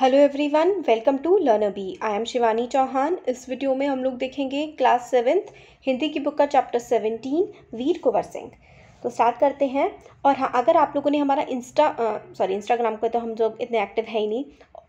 hello everyone welcome to learner B I am Shivani Chauhan इस video में हम लोग देखेंगे क्लास सेवेंथ हिंदी की बुक का चैप्टर सेवेंटीन वीर कुंवर सिंह तो स्टार्ट करते हैं और हाँ अगर आप लोगों ने हमारा इंस्टा सॉरी इंस्टाग्राम पर तो हम लोग इतने एक्टिव है ही नहीं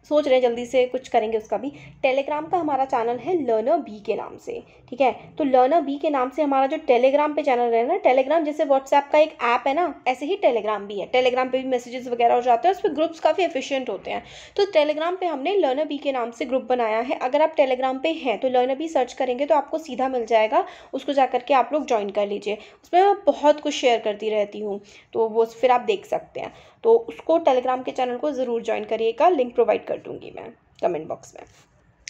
सोच रहे हैं जल्दी से कुछ करेंगे उसका भी टेलीग्राम का हमारा चैनल है लर्नर बी के नाम से ठीक है तो लर्नर बी के नाम से हमारा जो टेलीग्राम पे चैनल है ना टेलीग्राम जैसे व्हाट्सएप का एक ऐप है ना ऐसे ही टेलीग्राम भी है टेलीग्राम पे भी मैसेजेस वगैरह हो जाते हैं उस पर ग्रुप्स काफ़ी एफिशियंट होते हैं तो टेलीग्राम पे हमने लर्नर बी के नाम से ग्रुप बनाया है अगर आप टेलीग्राम पे हैं तो लर्नर बी सर्च करेंगे तो आपको सीधा मिल जाएगा उसको जा करके आप लोग ज्वाइन कर लीजिए उसमें मैं बहुत कुछ शेयर करती रहती हूँ तो वो फिर आप देख सकते हैं तो उसको टेलीग्राम के चैनल को ज़रूर ज्वाइन करिएगा लिंक प्रोवाइड कर कर दूंगी मैं कमेंट बॉक्स में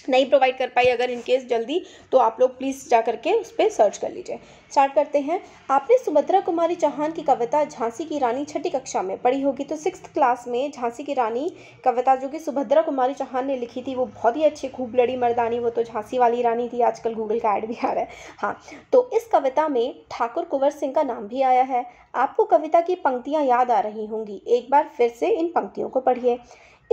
नहीं प्रोवाइड कर पाई अगर इनकेस जल्दी तो आप लोग प्लीज़ जा करके उस पर सर्च कर लीजिए स्टार्ट करते हैं आपने सुभद्रा कुमारी चौहान की कविता झांसी की रानी छठी कक्षा में पढ़ी होगी तो सिक्स क्लास में झांसी की रानी कविता जो कि सुभद्रा कुमारी चौहान ने लिखी थी वो बहुत ही अच्छी खूब लड़ी मर्दानी वो तो झांसी वाली रानी थी आजकल गूगल का ऐड भी आ रहा है हाँ तो इस कविता में ठाकुर कुंवर सिंह का नाम भी आया है आपको कविता की पंक्तियाँ याद आ रही होंगी एक बार फिर से इन पंक्तियों को पढ़िए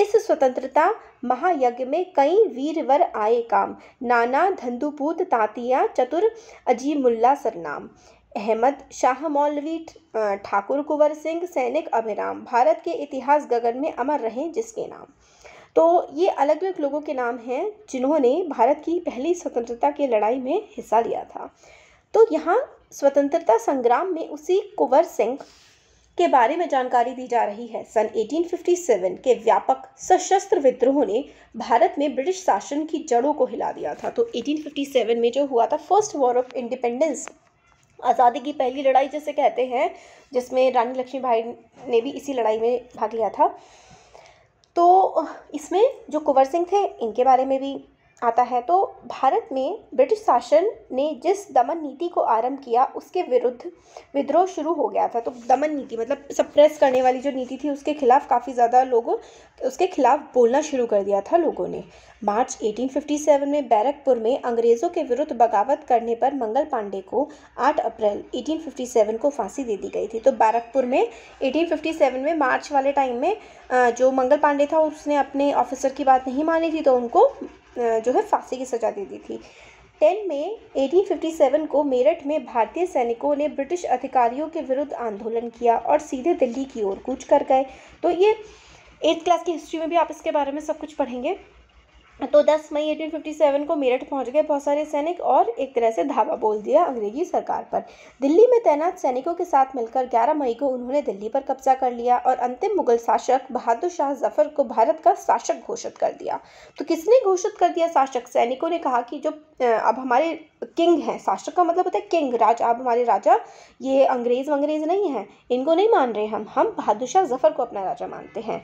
इस स्वतंत्रता महायज्ञ में कई वीरवर आए काम नाना धंधुपूत तातिया चतुर अजीमुल्ला सरनाम अहमद शाह मौलवी ठाकुर कुंवर सिंह सैनिक अभिराम भारत के इतिहास गगन में अमर रहे जिसके नाम तो ये अलग अलग लोगों के नाम हैं जिन्होंने भारत की पहली स्वतंत्रता की लड़ाई में हिस्सा लिया था तो यहाँ स्वतंत्रता संग्राम में उसी कुंवर सिंह के बारे में जानकारी दी जा रही है सन 1857 के व्यापक सशस्त्र विद्रोह ने भारत में ब्रिटिश शासन की जड़ों को हिला दिया था तो 1857 में जो हुआ था फर्स्ट वॉर ऑफ इंडिपेंडेंस आज़ादी की पहली लड़ाई जैसे कहते हैं जिसमें रानी लक्ष्मी भाई ने भी इसी लड़ाई में भाग लिया था तो इसमें जो कुंवर सिंह थे इनके बारे में भी आता है तो भारत में ब्रिटिश शासन ने जिस दमन नीति को आरंभ किया उसके विरुद्ध विद्रोह शुरू हो गया था तो दमन नीति मतलब सप्रेस करने वाली जो नीति थी उसके खिलाफ काफ़ी ज़्यादा लोगों उसके खिलाफ बोलना शुरू कर दिया था लोगों ने मार्च 1857 में बैरकपुर में अंग्रेज़ों के विरुद्ध बगावत करने पर मंगल पांडे को 8 अप्रैल 1857 को फांसी दे दी गई थी तो बैरकपुर में 1857 में मार्च वाले टाइम में जो मंगल पांडे था उसने अपने ऑफिसर की बात नहीं मानी थी तो उनको जो है फांसी की सज़ा दे दी थी टेन में 1857 को मेरठ में भारतीय सैनिकों ने ब्रिटिश अधिकारियों के विरुद्ध आंदोलन किया और सीधे दिल्ली की ओर कूच कर गए तो ये एट्थ क्लास की हिस्ट्री में भी आप इसके बारे में सब कुछ पढ़ेंगे तो 10 मई 1857 को मेरठ पहुंच गए बहुत सारे सैनिक और एक तरह से धावा बोल दिया अंग्रेजी सरकार पर दिल्ली में तैनात सैनिकों के साथ मिलकर 11 मई को उन्होंने दिल्ली पर कब्जा कर लिया और अंतिम मुगल शासक बहादुर शाह जफर को भारत का शासक घोषित कर दिया तो किसने घोषित कर दिया शासक सैनिकों ने कहा कि जो अब हमारे किंग हैं शासक का मतलब होता है किंग राजा अब हमारे राजा ये अंग्रेज वंग्रेज नहीं हैं इनको नहीं मान रहे हम हम बहादुर शाह जफर को अपना राजा मानते हैं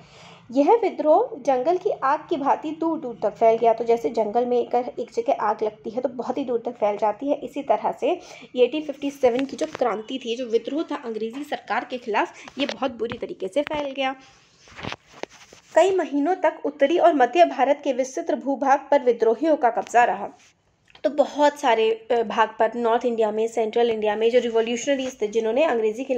यह विद्रोह जंगल की आग की भांति दूर दूर तक फैल गया तो जैसे जंगल में एक एक जगह आग लगती है तो बहुत ही दूर तक फैल जाती है इसी तरह से एटीन फिफ्टी सेवन की जो क्रांति थी जो विद्रोह था अंग्रेज़ी सरकार के खिलाफ ये बहुत बुरी तरीके से फैल गया कई महीनों तक उत्तरी और मध्य भारत के विस्तृत भूभाग पर विद्रोहियों का कब्जा रहा तो बहुत सारे भाग पर नॉर्थ इंडिया में सेंट्रल इंडिया में जो रिवोल्यूशनरीज थे जिन्होंने अंग्रेज़ी के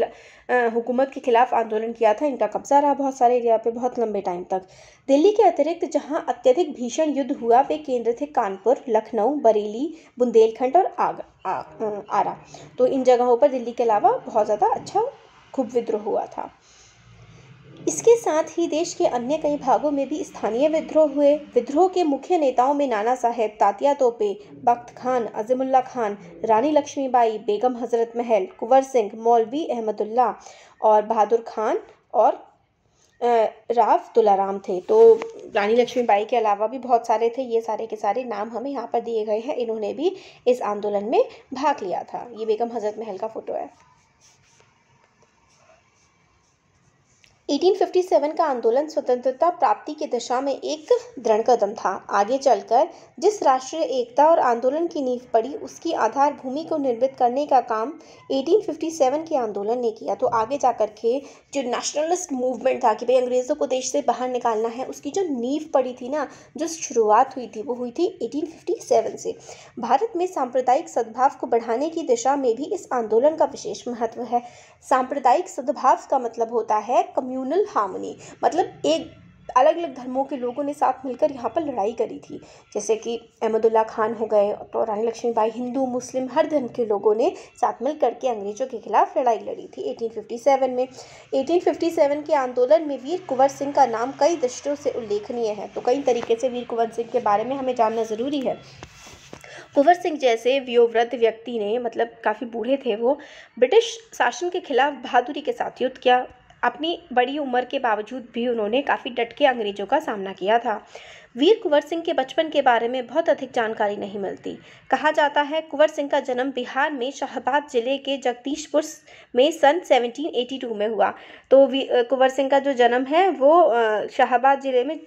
हुकूमत के ख़िलाफ़ आंदोलन किया था इनका कब्ज़ा रहा बहुत सारे एरिया पे बहुत लंबे टाइम तक दिल्ली के अतिरिक्त जहां अत्यधिक भीषण युद्ध हुआ वे केंद्र थे कानपुर लखनऊ बरेली बुंदेलखंड और आग आ, आरा तो इन जगहों पर दिल्ली के अलावा बहुत ज़्यादा अच्छा खूब विद्रोह हुआ था इसके साथ ही देश के अन्य कई भागों में भी स्थानीय विद्रोह हुए विद्रोह के मुख्य नेताओं में नाना साहेब तातिया तोपे बख्त खान अजीमुल्ला खान रानी लक्ष्मीबाई बेगम हजरत महल कुंवर सिंह मौलवी अहमदुल्ला और बहादुर खान और राव तुलाराम थे तो रानी लक्ष्मीबाई के अलावा भी बहुत सारे थे ये सारे के सारे नाम हमें यहाँ पर दिए गए हैं इन्होंने भी इस आंदोलन में भाग लिया था ये बेगम हजरत महल का फ़ोटो है 1857 का आंदोलन स्वतंत्रता प्राप्ति की दिशा में एक दृढ़ कदम था आगे चलकर जिस राष्ट्रीय एकता और आंदोलन की नींव पड़ी उसकी आधार भूमि को निर्मित करने का काम 1857 के आंदोलन ने किया तो आगे जाकर के जो नेशनलिस्ट मूवमेंट था कि भाई अंग्रेज़ों को देश से बाहर निकालना है उसकी जो नींव पड़ी थी ना जो शुरुआत हुई थी वो हुई थी एटीन से भारत में सांप्रदायिक सद्भाव को बढ़ाने की दिशा में भी इस आंदोलन का विशेष महत्व है सांप्रदायिक सद्भाव का मतलब होता है कम्यू यूनल हार्मनी मतलब एक अलग अलग धर्मों के लोगों ने साथ मिलकर यहाँ पर लड़ाई करी थी जैसे कि अहमदुल्ला खान हो गए तो रानी लक्ष्मीबाई हिंदू मुस्लिम हर धर्म के लोगों ने साथ मिल करके अंग्रेज़ों के खिलाफ लड़ाई लड़ी थी 1857 में 1857 के आंदोलन में वीर कुंवर सिंह का नाम कई दृष्टियों से उल्लेखनीय है तो कई तरीके से वीर कुंवर सिंह के बारे में हमें जानना ज़रूरी है कुंवर सिंह जैसे वयोवृद्ध व्यक्ति ने मतलब काफ़ी बूढ़े थे वो ब्रिटिश शासन के खिलाफ बहादुरी के साथ युद्ध किया अपनी बड़ी उम्र के बावजूद भी उन्होंने काफ़ी डट के अंग्रेज़ों का सामना किया था वीर कुंवर सिंह के बचपन के बारे में बहुत अधिक जानकारी नहीं मिलती कहा जाता है कुंवर सिंह का जन्म बिहार में शाहबाद ज़िले के जगदीशपुर में सन 1782 में हुआ तो कुंवर सिंह का जो जन्म है वो शाहबाद ज़िले में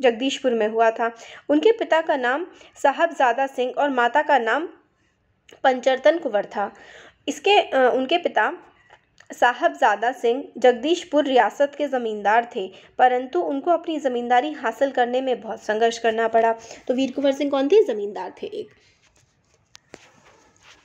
जगदीशपुर में हुआ था उनके पिता का नाम साहबजादा सिंह और माता का नाम पंचरतन कुंवर था इसके उनके पिता साहबजादा सिंह जगदीशपुर रियासत के ज़मींदार थे परंतु उनको अपनी ज़मींदारी हासिल करने में बहुत संघर्ष करना पड़ा तो वीर कुंवर सिंह कौन थे ज़मींदार थे एक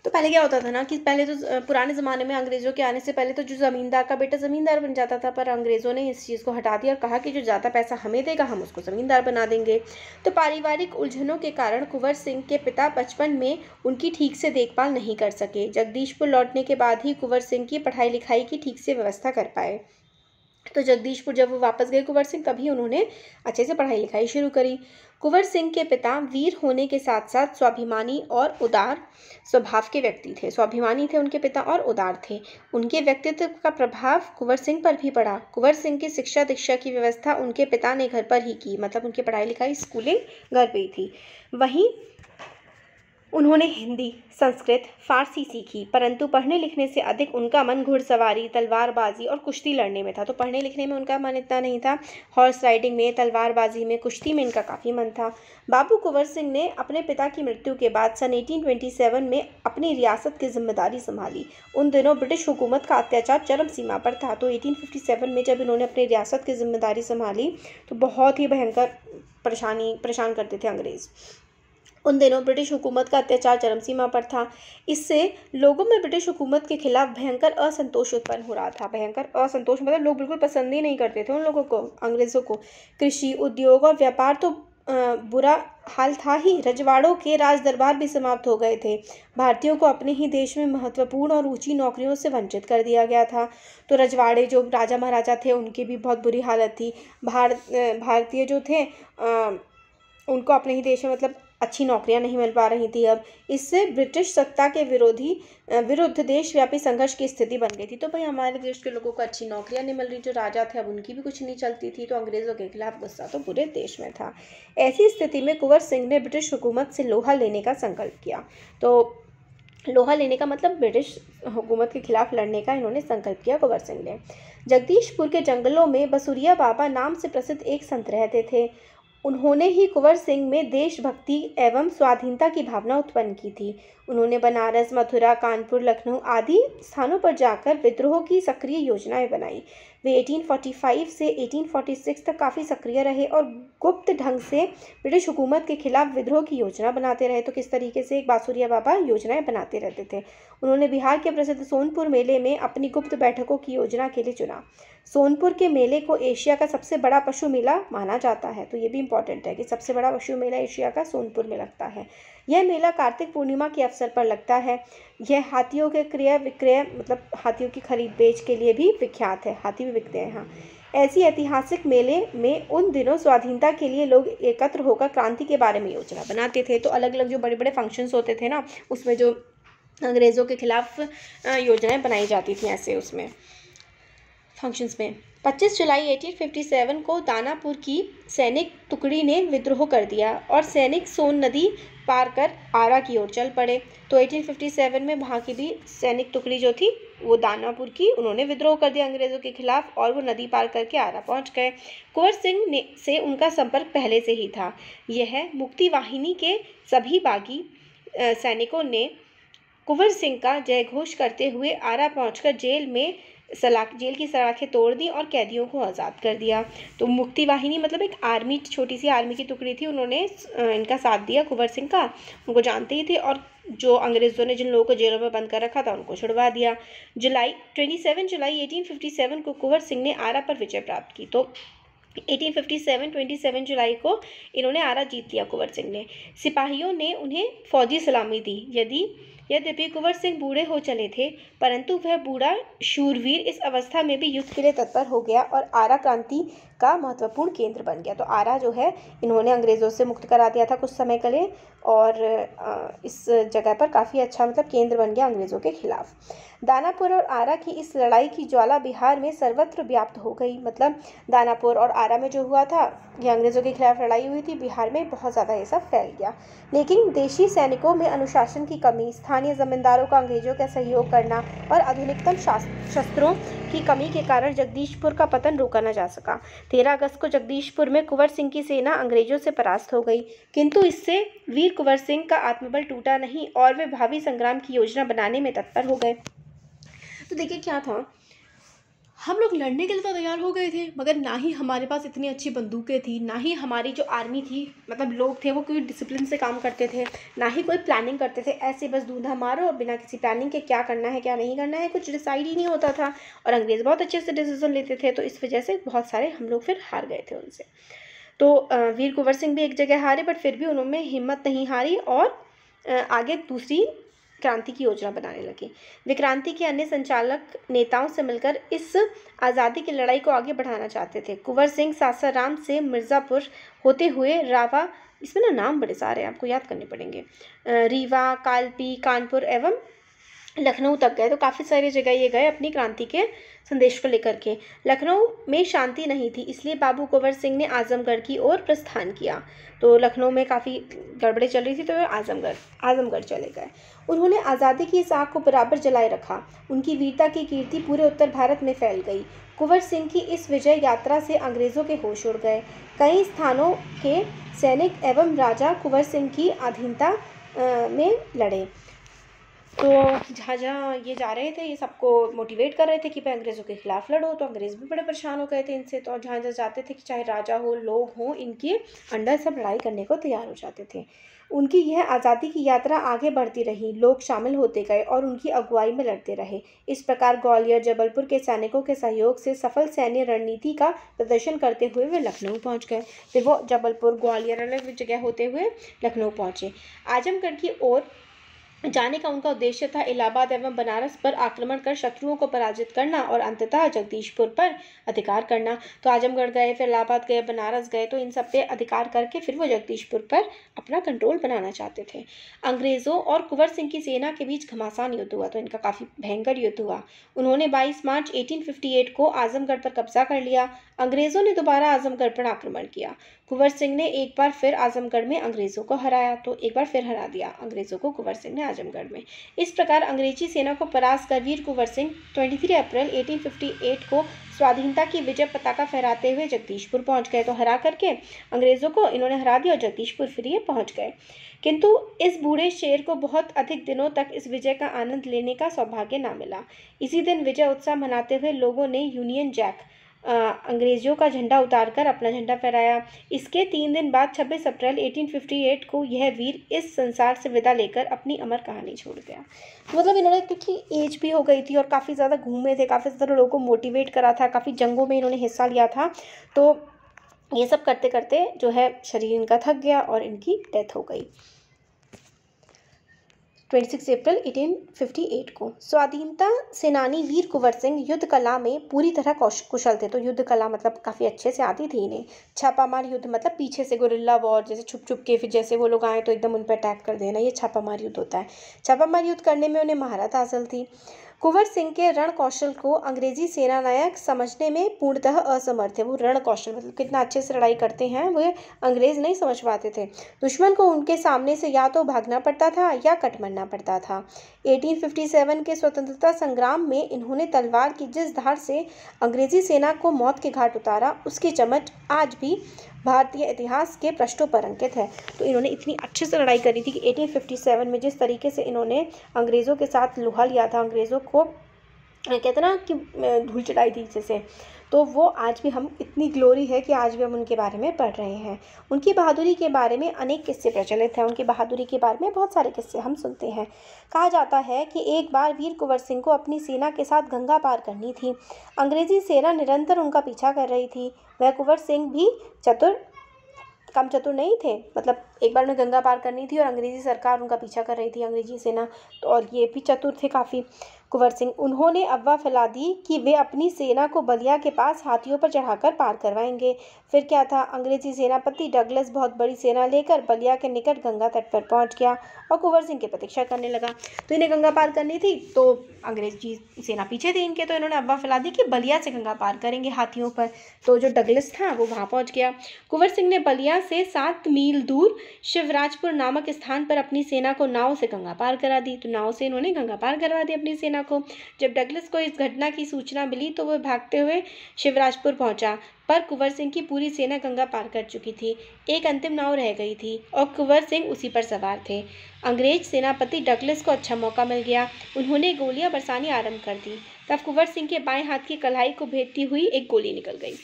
तो पहले क्या होता था ना कि पहले तो पुराने ज़माने में अंग्रेज़ों के आने से पहले तो जो ज़मींदार का बेटा ज़मींदार बन जाता था पर अंग्रेज़ों ने इस चीज़ को हटा दिया और कहा कि जो ज़्यादा पैसा हमें देगा हम उसको ज़मींदार बना देंगे तो पारिवारिक उलझनों के कारण कुंवर सिंह के पिता बचपन में उनकी ठीक से देखभाल नहीं कर सके जगदीशपुर लौटने के बाद ही कुंवर सिंह की पढ़ाई लिखाई की ठीक से व्यवस्था कर पाए तो जगदीशपुर जब वो वापस गए कुंवर सिंह तभी उन्होंने अच्छे से पढ़ाई लिखाई शुरू करी कुंवर सिंह के पिता वीर होने के साथ साथ स्वाभिमानी और उदार स्वभाव के व्यक्ति थे स्वाभिमानी थे उनके पिता और उदार थे उनके व्यक्तित्व का प्रभाव कुंवर सिंह पर भी पड़ा कुंवर सिंह की शिक्षा दीक्षा की व्यवस्था उनके पिता ने घर पर ही की मतलब उनकी पढ़ाई लिखाई स्कूलिंग घर पर ही थी वहीं उन्होंने हिंदी संस्कृत फारसी सीखी परंतु पढ़ने लिखने से अधिक उनका मन घुड़सवारी तलवारबाजी और कुश्ती लड़ने में था तो पढ़ने लिखने में उनका मन इतना नहीं था हॉर्स राइडिंग में तलवारबाजी में कुश्ती में इनका काफ़ी मन था बाबू कुंवर सिंह ने अपने पिता की मृत्यु के बाद सन 1827 में अपनी रियासत की जिम्मेदारी संभाली उन दिनों ब्रिटिश हुकूमत का अत्याचार चरम सीमा पर था तो एटीन में जब इन्होंने अपनी रियासत की जिम्मेदारी संभाली तो बहुत ही भयंकर परेशानी परेशान करते थे अंग्रेज़ उन दिनों ब्रिटिश हुकूमत का अत्याचार चरम सीमा पर था इससे लोगों में ब्रिटिश हुकूमत के खिलाफ भयंकर असंतोष उत्पन्न हो रहा था भयंकर असंतोष मतलब लोग बिल्कुल पसंद ही नहीं करते थे उन लोगों को अंग्रेज़ों को कृषि उद्योग और व्यापार तो बुरा हाल था ही रजवाड़ों के राज दरबार भी समाप्त हो गए थे भारतीयों को अपने ही देश में महत्वपूर्ण और ऊंची नौकरियों से वंचित कर दिया गया था तो रजवाड़े जो राजा महाराजा थे उनकी भी बहुत बुरी हालत थी भारत भारतीय जो थे उनको अपने ही देश में मतलब अच्छी नौकरियां नहीं मिल पा रही थी अब इससे ब्रिटिश सत्ता के विरोधी विरुद्ध देशव्यापी संघर्ष की स्थिति बन गई थी तो भाई हमारे देश के लोगों को अच्छी नौकरियां नहीं मिल रही जो राजा थे अब उनकी भी कुछ नहीं चलती थी तो अंग्रेज़ों के खिलाफ गुस्सा तो पूरे देश में था ऐसी स्थिति में कुंवर सिंह ने ब्रिटिश हुकूमत से लोहा लेने का संकल्प किया तो लोहा लेने का मतलब ब्रिटिश हुकूमत के खिलाफ लड़ने का इन्होंने संकल्प किया कुंवर सिंह ने जगदीशपुर के जंगलों में बसुरिया बाबा नाम से प्रसिद्ध एक संत रहते थे उन्होंने ही कुंवर सिंह में देशभक्ति एवं स्वाधीनता की भावना उत्पन्न की थी उन्होंने बनारस मथुरा कानपुर लखनऊ आदि स्थानों पर जाकर विद्रोह की सक्रिय योजनाएं बनाई वे 1845 से 1846 तक काफ़ी सक्रिय रहे और गुप्त ढंग से ब्रिटिश हुकूमत के खिलाफ विद्रोह की योजना बनाते रहे तो किस तरीके से एक बासुरिया बाबा योजनाएं बनाते रहते थे उन्होंने बिहार के प्रसिद्ध सोनपुर मेले में अपनी गुप्त बैठकों की योजना के लिए चुना सोनपुर के मेले को एशिया का सबसे बड़ा पशु मेला माना जाता है तो ये भी इम्पॉर्टेंट है कि सबसे बड़ा पशु मेला एशिया का सोनपुर में लगता है यह मेला कार्तिक पूर्णिमा के अवसर पर लगता है यह हाथियों के क्रय विक्रय मतलब हाथियों की खरीद बेच के लिए भी विख्यात है हाथी भी बिकते हैं यहाँ ऐसी ऐतिहासिक मेले में उन दिनों स्वाधीनता के लिए लोग एकत्र होकर क्रांति के बारे में योजना बनाते थे तो अलग अलग जो बड़े बड़े फंक्शंस होते थे ना उसमें जो अंग्रेज़ों के खिलाफ योजनाएं बनाई जाती थी ऐसे उसमें फंक्शंस में 25 जुलाई 1857 को दानापुर की सैनिक टुकड़ी ने विद्रोह कर दिया और सैनिक सोन नदी पार कर आरा की ओर चल पड़े तो 1857 में वहाँ की भी सैनिक टुकड़ी जो थी वो दानापुर की उन्होंने विद्रोह कर दिया अंग्रेज़ों के खिलाफ और वो नदी पार करके आरा पहुँच गए कुंवर सिंह ने से उनका संपर्क पहले से ही था यह मुक्ति वाहिनी के सभी बागी सैनिकों ने कुंवर सिंह का जयघोष करते हुए आरा कर जेल में सलाख जेल की सलाखें तोड़ दी और कैदियों को आज़ाद कर दिया तो मुक्ति वाहिनी मतलब एक आर्मी छोटी सी आर्मी की टुकड़ी थी उन्होंने इनका साथ दिया कुंवर सिंह का उनको जानते ही थे और जो अंग्रेज़ों ने जिन लोगों को जेलों में बंद कर रखा था उनको छुड़वा दिया July twenty seven July eighteen fifty seven को कुंवर सिंह ने आरा पर विजय प्राप्त की तो eighteen fifty seven twenty seven July को इन्होंने आरा जीत लिया कुंवर सिंह ने सिपाहियों ने उन्हें फौजी सलामी दी यदि यद्यपि कुंवर सिंह बूढ़े हो चले थे परंतु वह बूढ़ा शूरवीर इस अवस्था में भी युद्ध के लिए तत्पर हो गया और आरा क्रांति का महत्वपूर्ण केंद्र बन गया तो आरा जो है इन्होंने अंग्रेज़ों से मुक्त करा दिया था कुछ समय के लिए और इस जगह पर काफ़ी अच्छा मतलब केंद्र बन गया अंग्रेज़ों के खिलाफ दानापुर और आरा की इस लड़ाई की ज्वाला बिहार में सर्वत्र व्याप्त हो गई मतलब दानापुर और आरा में जो हुआ था ये अंग्रेज़ों के खिलाफ लड़ाई हुई थी बिहार में बहुत ज़्यादा ऐसा फैल गया लेकिन देशी सैनिकों में अनुशासन की कमी स्थान स्थानीय जमींदारों का अंग्रेजों का सहयोग करना और आधुनिकतम शस्त्रों की कमी के कारण जगदीशपुर का पतन रोका न जा सका तेरह अगस्त को जगदीशपुर में कुंवर सिंह की सेना अंग्रेजों से परास्त हो गई किंतु इससे वीर कुंवर सिंह का आत्मबल टूटा नहीं और वे भावी संग्राम की योजना बनाने में तत्पर हो गए तो देखिए क्या था हम लोग लड़ने के लिए तो तैयार हो गए थे मगर ना ही हमारे पास इतनी अच्छी बंदूकें थी ना ही हमारी जो आर्मी थी मतलब लोग थे वो कोई डिसिप्लिन से काम करते थे ना ही कोई प्लानिंग करते थे ऐसे बस दूधा मारो और बिना किसी प्लानिंग के क्या करना है क्या नहीं करना है कुछ डिसाइड ही नहीं होता था और अंग्रेज़ बहुत अच्छे से डिसीजन लेते थे तो इस वजह से बहुत सारे हम लोग फिर हार गए थे उनसे तो वीर कुंवर सिंह भी एक जगह हारे बट फिर भी उन्होंने हिम्मत नहीं हारी और आगे दूसरी क्रांति की योजना बनाने लगे वे क्रांति के अन्य संचालक नेताओं से मिलकर इस आज़ादी की लड़ाई को आगे बढ़ाना चाहते थे कुंवर सिंह सासाराम से मिर्ज़ापुर होते हुए रावा इसमें ना नाम बड़े सारे हैं आपको याद करने पड़ेंगे रीवा कालपी कानपुर एवं लखनऊ तक गए तो काफ़ी सारी जगह ये गए अपनी क्रांति के संदेश को लेकर के लखनऊ में शांति नहीं थी इसलिए बाबू कुंवर सिंह ने आजमगढ़ की ओर प्रस्थान किया तो लखनऊ में काफ़ी गड़बड़े चल रही थी तो वे आजमगढ़ आजमगढ़ चले गए उन्होंने आज़ादी की इस आग को बराबर जलाए रखा उनकी वीरता की कीर्ति पूरे उत्तर भारत में फैल गई कुंवर सिंह की इस विजय यात्रा से अंग्रेज़ों के होश उड़ गए कई स्थानों के सैनिक एवं राजा कुंवर सिंह की अधीनता में लड़े तो जहाँ जहाँ ये जा रहे थे ये सबको मोटिवेट कर रहे थे कि भाई अंग्रेज़ों के ख़िलाफ़ लड़ो तो अंग्रेज़ भी बड़े परेशान हो गए थे इनसे तो जहाँ जहाँ जाते थे कि चाहे राजा हो लोग हों इनके अंडर सब लड़ाई करने को तैयार हो जाते थे उनकी यह आज़ादी की यात्रा आगे बढ़ती रही लोग शामिल होते गए और उनकी अगुवाई में लड़ते रहे इस प्रकार ग्वालियर जबलपुर के सैनिकों के सहयोग से सफल सैन्य रणनीति का प्रदर्शन करते हुए वे लखनऊ पहुंच गए फिर वो जबलपुर ग्वालियर अलग जगह होते हुए लखनऊ पहुंचे आजमगढ़ की ओर जाने का उनका उद्देश्य था इलाहाबाद एवं बनारस पर आक्रमण कर शत्रुओं को पराजित करना और अंततः जगदीशपुर पर अधिकार करना तो आजमगढ़ गए फिर इलाहाबाद गए बनारस गए तो इन सब पे अधिकार करके फिर वो जगदीशपुर पर अपना कंट्रोल बनाना चाहते थे अंग्रेज़ों और कुंवर सिंह की सेना के बीच घमासान युद्ध हुआ तो इनका काफ़ी भयंकर युद्ध हुआ उन्होंने बाईस मार्च एटीन को आजमगढ़ पर कब्जा कर लिया अंग्रेज़ों ने दोबारा आजमगढ़ पर आक्रमण किया कुंवर सिंह ने एक बार फिर आजमगढ़ में अंग्रेज़ों को हराया तो एक बार फिर हरा दिया अंग्रेज़ों को कुंवर सिंह ने आजमगढ़ में इस प्रकार अंग्रेजी सेना को परास्त कर वीर कुंवर सिंह 23 अप्रैल 1858 को स्वाधीनता की विजय पताका फहराते हुए जगदीशपुर पहुंच गए तो हरा करके अंग्रेज़ों को इन्होंने हरा दिया और जगदीशपुर फिर ये पहुँच गए किंतु इस बूढ़े शेर को बहुत अधिक दिनों तक इस विजय का आनंद लेने का सौभाग्य ना मिला इसी दिन विजय उत्सव मनाते हुए लोगों ने यूनियन जैक अंग्रेज़ों का झंडा उतारकर अपना झंडा फहराया इसके तीन दिन बाद 26 अप्रैल 1858 को यह वीर इस संसार से विदा लेकर अपनी अमर कहानी छोड़ गया मतलब इन्होंने क्योंकि एज भी हो गई थी और काफ़ी ज़्यादा घूमे थे काफ़ी ज़्यादा लोगों को मोटिवेट करा था काफ़ी जंगों में इन्होंने हिस्सा लिया था तो ये सब करते करते जो है शरीर इनका थक गया और इनकी डेथ हो गई 26 अप्रैल 1858 को स्वाधीनता सेनानी वीर कुंवर सिंह युद्ध कला में पूरी तरह कुशल थे तो युद्ध कला मतलब काफ़ी अच्छे से आती थी इन्हें छापामार युद्ध मतलब पीछे से गुरिल्ला वॉर जैसे छुप छुप के फिर जैसे वो लोग आए तो एकदम उन पर अटैक कर देना ये छापामार युद्ध होता है छापामार युद्ध करने में उन्हें महारत हासिल थी कुंवर सिंह के रण कौशल को अंग्रेजी सेना नायक समझने में पूर्णतः असमर्थ थे वो रण कौशल मतलब कितना अच्छे से लड़ाई करते हैं वे अंग्रेज नहीं समझ पाते थे दुश्मन को उनके सामने से या तो भागना पड़ता था या कट मरना पड़ता था 1857 के स्वतंत्रता संग्राम में इन्होंने तलवार की जिस धार से अंग्रेजी सेना को मौत के घाट उतारा उसकी चमच आज भी भारतीय इतिहास के पृष्ठों पर अंकित है तो इन्होंने इतनी अच्छे से लड़ाई करी थी कि 1857 में जिस तरीके से इन्होंने अंग्रेज़ों के साथ लोहा लिया था अंग्रेज़ों को कहते ना कि धूल चढ़ाई थी जैसे तो वो आज भी हम इतनी ग्लोरी है कि आज भी हम उनके बारे में पढ़ रहे हैं उनकी बहादुरी के बारे में अनेक किस्से प्रचलित हैं उनकी बहादुरी के बारे में बहुत सारे किस्से हम सुनते हैं कहा जाता है कि एक बार वीर कुंवर सिंह को अपनी सेना के साथ गंगा पार करनी थी अंग्रेजी सेना निरंतर उनका पीछा कर रही थी वह कुंवर सिंह भी चतुर कम चतुर नहीं थे मतलब एक बार उन्हें गंगा पार करनी थी और अंग्रेज़ी सरकार उनका पीछा कर रही थी अंग्रेजी सेना तो और ये भी चतुर थे काफ़ी कुंवर सिंह उन्होंने अफवाह फैला दी कि वे अपनी सेना को बलिया के पास हाथियों पर चढ़ाकर पार करवाएंगे फिर क्या था अंग्रेजी सेनापति डगलस बहुत बड़ी सेना लेकर बलिया के निकट गंगा तट पर पहुंच गया और कुंवर सिंह की प्रतीक्षा करने लगा तो इन्हें गंगा पार करनी थी तो अंग्रेजी सेना पीछे थी इनके तो इन्होंने अफवाह फैला दी कि बलिया से गंगा पार करेंगे हाथियों पर तो जो डगलस था वो वहाँ पहुँच गया कुंवर सिंह ने बलिया से सात मील दूर शिवराजपुर नामक स्थान पर अपनी सेना को नाव से गंगा पार करा दी तो नाव से इन्होंने गंगा पार करवा दी अपनी सेना को जब डगलस को इस घटना की सूचना मिली तो वह भागते हुए शिवराजपुर पहुंचा पर कुंवर सिंह की पूरी सेना गंगा पार कर चुकी थी एक अंतिम नाव रह गई थी और कुंवर सिंह उसी पर सवार थे अंग्रेज सेनापति डगलस को अच्छा मौका मिल गया उन्होंने गोलियां बरसानी आरंभ कर दी तब कुंवर सिंह के बाएं हाथ की कलाई को भेदती हुई एक गोली निकल गई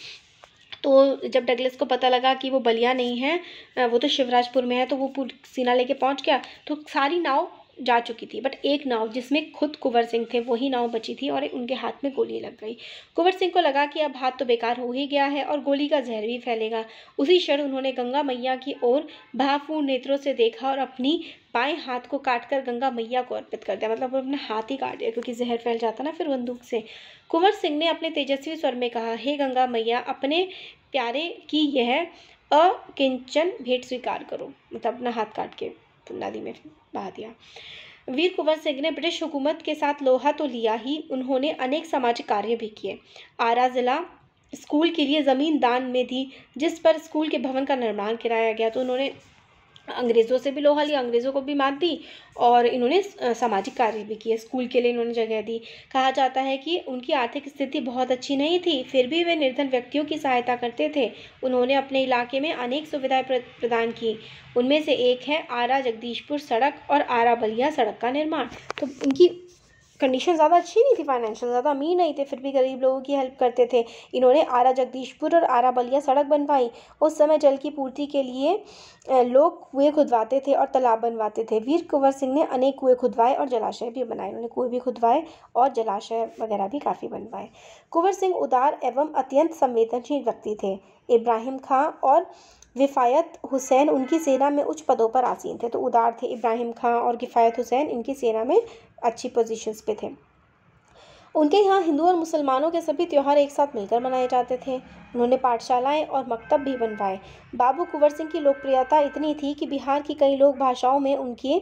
तो जब डगलस को पता लगा कि वो बलिया नहीं है वो तो शिवराजपुर में है तो वो पूरी सीना लेके पहुंच गया तो सारी नाव जा चुकी थी बट एक नाव जिसमें खुद कुंवर सिंह थे वही नाव बची थी और उनके हाथ में गोली लग गई कुंवर सिंह को लगा कि अब हाथ तो बेकार हो ही गया है और गोली का जहर भी फैलेगा उसी क्षण उन्होंने गंगा मैया की ओर भावपूर्ण नेत्रों से देखा और अपनी बाएं हाथ को काटकर गंगा मैया को अर्पित कर दिया मतलब वो अपने हाथ ही काट दिया क्योंकि जहर फैल जाता ना फिर बंदूक से कुंवर सिंह ने अपने तेजस्वी स्वर में कहा हे गंगा मैया अपने प्यारे की यह अकिंचन भेंट स्वीकार करो मतलब अपना हाथ काट के नदी में बहा दिया वीर कुंवर सिंह ने ब्रिटिश हुकूमत के साथ लोहा तो लिया ही उन्होंने अनेक सामाजिक कार्य भी किए आरा ज़िला स्कूल के लिए ज़मीन दान में दी जिस पर स्कूल के भवन का निर्माण कराया गया तो उन्होंने अंग्रेज़ों से भी लोहा लिया अंग्रेज़ों को भी मात दी और इन्होंने सामाजिक कार्य भी किए स्कूल के लिए इन्होंने जगह दी कहा जाता है कि उनकी आर्थिक स्थिति बहुत अच्छी नहीं थी फिर भी वे निर्धन व्यक्तियों की सहायता करते थे उन्होंने अपने इलाके में अनेक सुविधाएं प्रदान की उनमें से एक है आरा जगदीशपुर सड़क और आरा बलिया सड़क का निर्माण तो उनकी कंडीशन ज़्यादा अच्छी नहीं थी फाइनेंशियल ज़्यादा अमीर नहीं थे फिर भी गरीब लोगों की हेल्प करते थे इन्होंने आरा जगदीशपुर और आरा बलिया सड़क बनवाई उस समय जल की पूर्ति के लिए लोग कुएँ खुदवाते थे और तालाब बनवाते थे वीर कुंवर सिंह ने अनेक कुएँ खुदवाए और जलाशय भी बनाए उन्होंने कुएँ भी खुदवाए और जलाशय वगैरह भी काफ़ी बनवाए कुंवर सिंह उदार एवं अत्यंत संवेदनशील व्यक्ति थे इब्राहिम खां और विफ़ायत हुसैन उनकी सेना में उच्च पदों पर आसीन थे तो उदार थे इब्राहिम खां और किफ़ायत हुसैन इनकी सेना में अच्छी पोजीशंस पे थे उनके यहाँ हिंदू और मुसलमानों के सभी त्यौहार एक साथ मिलकर मनाए जाते थे उन्होंने पाठशालाएं और मकतब भी बनवाए बाबू कुंवर सिंह की लोकप्रियता इतनी थी कि बिहार की कई लोक भाषाओं में उनकी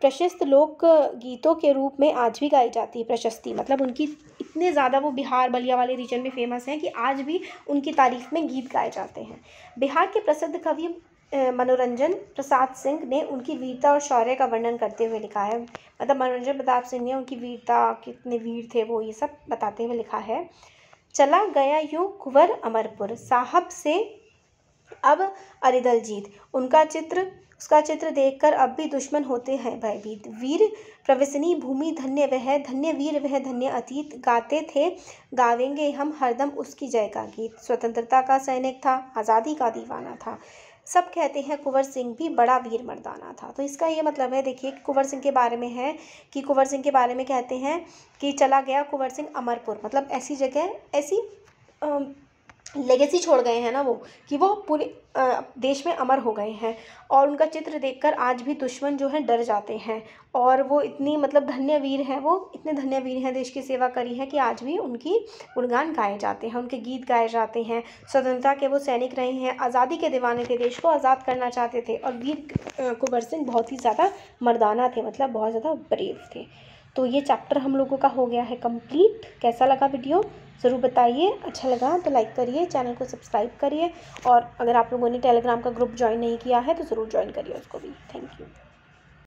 प्रशस्त लोक गीतों के रूप में आज भी गाई जाती है प्रशस्ति मतलब उनकी इतने ज़्यादा वो बिहार बलिया वाले रीजन में फेमस हैं कि आज भी उनकी तारीफ में गीत गाए जाते हैं बिहार के प्रसिद्ध कवि मनोरंजन प्रसाद सिंह ने उनकी वीरता और शौर्य का वर्णन करते हुए लिखा है मतलब मनोरंजन प्रताप सिंह ने उनकी वीरता कितने वीर थे वो ये सब बताते हुए लिखा है चला गया यूँ कुंवर अमरपुर साहब से अब अरिदल जीत उनका चित्र उसका चित्र देखकर अब भी दुश्मन होते हैं भयभीत वीर प्रवसनी भूमि धन्य वह धन्य वीर वह धन्य अतीत गाते थे गावेंगे हम हरदम उसकी जय का गीत स्वतंत्रता का सैनिक था आज़ादी का दीवाना था सब कहते हैं कुंवर सिंह भी बड़ा वीर मर्दाना था तो इसका ये मतलब है देखिए कुंवर सिंह के बारे में है कि कुंवर सिंह के बारे में कहते हैं कि चला गया कुंवर सिंह अमरपुर मतलब ऐसी जगह ऐसी आ, लेगेसी छोड़ गए हैं ना वो कि वो पूरे देश में अमर हो गए हैं और उनका चित्र देखकर आज भी दुश्मन जो है डर जाते हैं और वो इतनी मतलब धन्य वीर हैं वो इतने धन्य वीर हैं देश की सेवा करी है कि आज भी उनकी गुणगान गाए जाते हैं उनके गीत गाए जाते हैं स्वतंत्रता के वो सैनिक रहे हैं आज़ादी के दीवाने थे देश को आज़ाद करना चाहते थे और वीर कुंवर सिंह बहुत ही ज़्यादा मर्दाना थे मतलब बहुत ज़्यादा ब्रेव थे तो ये चैप्टर हम लोगों का हो गया है कंप्लीट कैसा लगा वीडियो ज़रूर बताइए अच्छा लगा तो लाइक करिए चैनल को सब्सक्राइब करिए और अगर आप लोगों ने टेलीग्राम का ग्रुप ज्वाइन नहीं किया है तो ज़रूर ज्वाइन करिए उसको भी थैंक यू